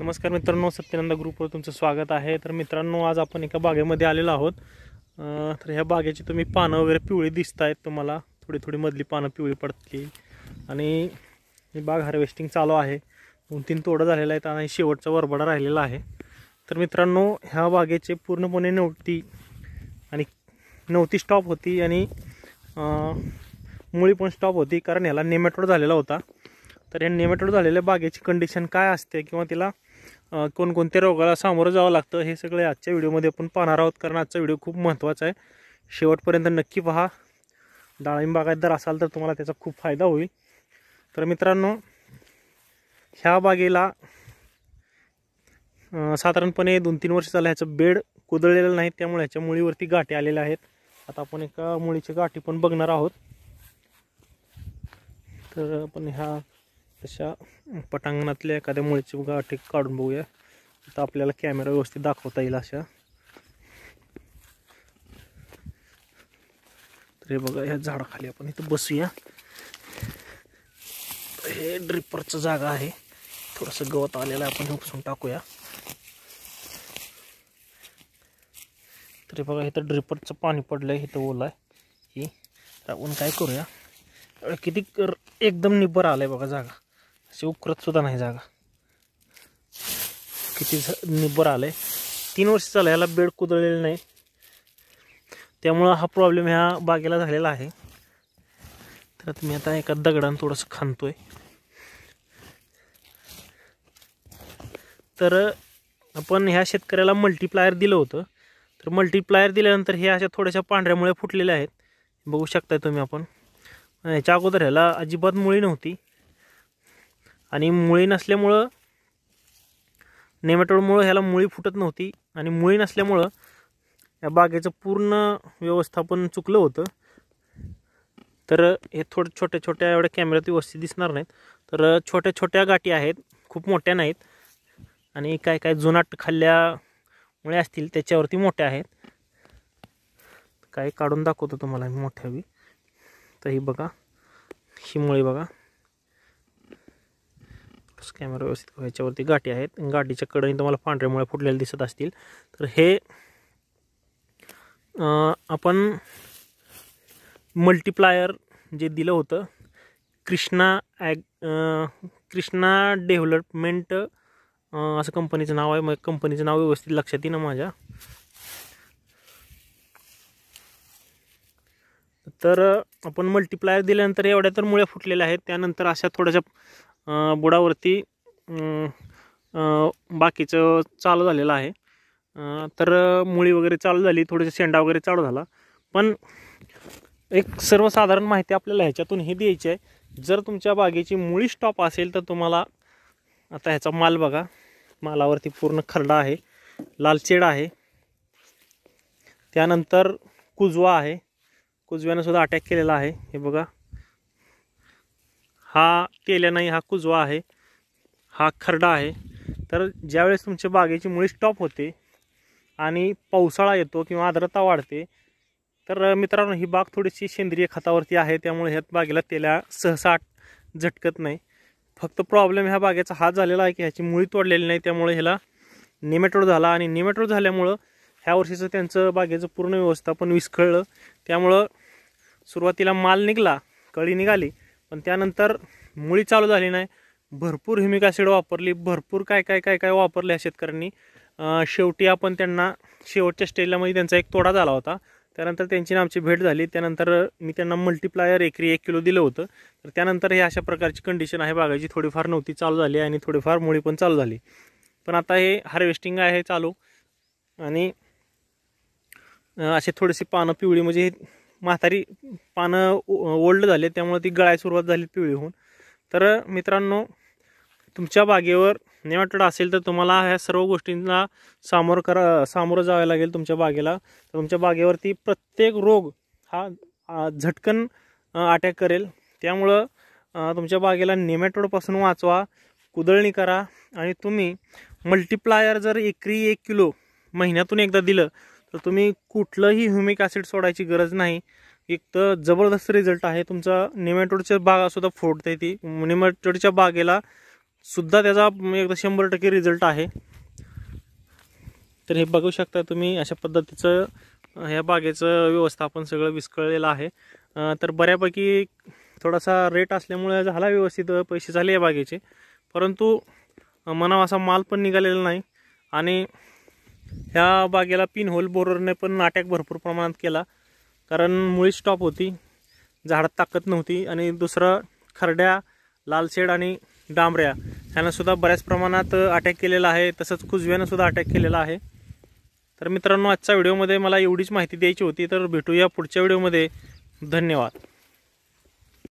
नमस्कार मित्रांनो सत्यानंद ग्रुपवर तुमचं स्वागत आहे तर मित्रांनो आज आपण एका बागेमध्ये आलेलो आहोत तर ह्या बागेची तुम्ही पानं वगैरे पिवळी दिसत आहेत तुम्हाला थोडी थोडी मधली पानं पिवळी पडतली आणि ही बाग हार्वेस्टिंग चालू आहे दोन तीन तोडं झालेलं आहेत आणि शेवटचा वरबडा राहिलेला आहे तर मित्रांनो ह्या बागेचे पूर्णपणे नव्हती आणि नव्हती स्टॉप होती आणि मुळी पण स्टॉप होती कारण ह्याला नेमॅटोड झालेला होता तर या नेमेटोड झालेल्या बागेची कंडिशन काय असते किंवा तिला कोणकोणत्या रोगाला सामोरं जावं लागतं हे सगळे आजच्या व्हिडिओमध्ये आपण पाहणार आहोत कारण आजचा व्हिडिओ खूप महत्त्वाचा आहे शेवटपर्यंत नक्की पहा डाळिंब जर असाल तर तुम्हाला त्याचा खूप फायदा होईल तर मित्रांनो ह्या बागेला साधारणपणे दोन तीन वर्ष झालं ह्याचं बेड कुदळलेलं नाही त्यामुळे ह्याच्या मुळीवरती गाठी आलेल्या आहेत आता आपण एका मुळीची गाठी पण बघणार आहोत तर आपण ह्या तशा पटांगणातल्या एखाद्या मुळीची गाठी काढून बघूया तर आपल्याला कॅमेरा व्यवस्थित दाखवता येईल अशा तर हे बघा ह्या झाडाखाली आपण इथं बसूया हे ड्रिपरचं जागा आहे थोडंसं गवत आलेलं आहे आपण उपसून टाकूया तरी बघा इथं ड्रिपरचं पाणी पडलं आहे इथं ओलाय की आपण काय करूया किती एकदम निबर आलं बघा जागा अशी उकरत सुद्धा नाही जागा किती निब्बर आलंय तीन वर्ष चालू ह्याला बेड कुदळलेलं नाही त्यामुळं हा प्रॉब्लेम ह्या बागेला झालेला आहे तर मी आता एका दगडानं थोडंसं खाणतोय तर आपण ह्या शेतकऱ्याला मल्टीप्लायर दिलं होतं तर मल्टीप्लायर दिल्यानंतर हे अशा थोड्याशा पांढऱ्यामुळे फुटलेल्या आहेत बघू शकताय तुम्ही आपण ह्याच्या अगोदर ह्याला अजिबात मुळी नव्हती आणि मुळी नसल्यामुळं नेमॅटोडमुळं ह्याला मुळी फुटत नव्हती आणि मुळी नसल्यामुळं या बागेचं पूर्ण व्यवस्थापन चुकलं होतं तर हे थोडं छोट्या छोट्या एवढ्या कॅमेऱ्यात व्यवस्थित दिसणार नाहीत तर छोट्या छोट्या गाठी आहेत खूप मोठ्या नाहीत आणि काय काय जुनाट खाल्ल्या मुळे असतील त्याच्यावरती मोठ्या आहेत काय काढून दाखवतो तुम्हाला मोठ्या बी तर ही बघा ही मुळे बघा कॅमेरा व्यवस्थित ह्याच्यावरती गाठी आहेत गाठीच्या कडणी तुम्हाला पांढऱ्यामुळे फुटलेल्या दिसत असतील तर हे आपण मल्टीप्लायर जे दिलं होतं कृष्णा ॲग कृष्णा डेव्हलपमेंट असं कंपनीचं नाव आहे मग कंपनीचं नाव व्यवस्थित लक्षात येईना माझ्या तर आपण मल्टिप्लायर दिल्यानंतर एवढ्या तर मुळ्या फुटलेल्या आहेत त्यानंतर अशा थोड्याशा बुडावरती बाकीचं चालू झालेलं आहे तर मुळी वगैरे चालू झाली थोडेसे शेंडा वगैरे चालू झाला पण एक सर्वसाधारण माहिती आपल्याला ह्याच्यातून हे द्यायची आहे जर तुमच्या बागेची मुळी स्टॉप असेल तर तुम्हाला आता ह्याचा माल बघा मालावरती पूर्ण खरडा आहे लालचेड आहे त्यानंतर कुजवा आहे कुजव्यानंसुद्धा सुद्धा अटॅक केलेला आहे हे बघा हा केल्या नाही हा कुजवा आहे हा खरडा आहे तर ज्यावेळेस तुमच्या बागेची मुळी स्टॉप होते आणि पावसाळा येतो किंवा आर्द्रता वाढते तर मित्रांनो ही बाग थोडीशी सेंद्रिय खतावरती आहे त्यामुळे ह्यात बागेला तेल्या सहसा झटकत नाही फक्त प्रॉब्लेम ह्या बागेचा हा झालेला आहे की ह्याची मुळी तोडलेली नाही त्यामुळे ह्याला निमेटोड झाला आणि निमेटोड झाल्यामुळं ह्या वर्षीचं त्यांचं बागेचं पूर्ण व्यवस्थापन विस्कळलं त्यामुळं सुरुवातीला माल निघाला कळी निघाली पण त्यानंतर मुळी चालू झाली नाही भरपूर ह्युमिक ॲसिड वापरली भरपूर काय काय काय काय वापरले या शेतकऱ्यांनी शेवटी आपण त्यांना शेवटच्या स्टेजलामध्ये म्हणजे त्यांचा एक तोडा झाला होता त्यानंतर त्यांची ना आमची भेट झाली त्यानंतर मी त्यांना मल्टिप्लायर एकरी एक किलो दिलं होतं तर त्यानंतर हे अशा प्रकारची कंडिशन आहे बागायची थोडीफार नव्हती चालू झाली आणि थोडीफार मुळी पण चालू झाली पण आता हे हार्वेस्टिंग आहे चालू आणि असे थोडेसे पानं पिवळी म्हणजे म्हातारी पानं ओल्ड झाले त्यामुळे ती गळाय सुरुवात झाली पिवळी होऊन तर मित्रांनो तुमच्या बागेवर नेमाटोड असेल तर तुम्हाला ह्या सर्व गोष्टींना सामोरं करा सामोरं जावं लागेल तुमच्या बागेला तर तुमच्या बागेवरती प्रत्येक रोग हा झटकन अटॅक करेल त्यामुळं तुमच्या बागेला नेमॅटोडपासून वाचवा कुदळणी करा आणि तुम्ही मल्टिप्लायर जर एकरी एक किलो महिन्यातून एकदा दिलं तर तुम्ही कुठलंही ह्युमिक ॲसिड सोडायची गरज नाही एक तर जबरदस्त रिझल्ट आहे तुमचा निमॅटोडच्या बागासुद्धा फोडते ती निमॅटोडच्या बागेला सुद्धा त्याचा एकदा शंभर टक्के रिझल्ट आहे तर हे बघू शकता तुम्ही अशा पद्धतीचं ह्या बागेचं व्यवस्थापन सगळं विस्कळलेलं आहे तर बऱ्यापैकी थोडासा रेट असल्यामुळे झाला व्यवस्थित पैसे झाले या बागेचे परंतु मनावा असा माल पण निघालेला नाही आणि ह्या बागेला पिन होल बोररने पण अटॅक भरपूर प्रमाणात केला कारण मुळी स्टॉप होती झाडात ताकद नव्हती आणि दुसरं खरड्या लालशेड आणि डांबऱ्या ह्यांनासुद्धा बऱ्याच प्रमाणात अटॅक केलेला आहे तसंच कुजव्यानंसुद्धा अटॅक केलेला आहे तर मित्रांनो आजच्या व्हिडिओमध्ये मला एवढीच माहिती द्यायची होती तर भेटूया पुढच्या व्हिडिओमध्ये धन्यवाद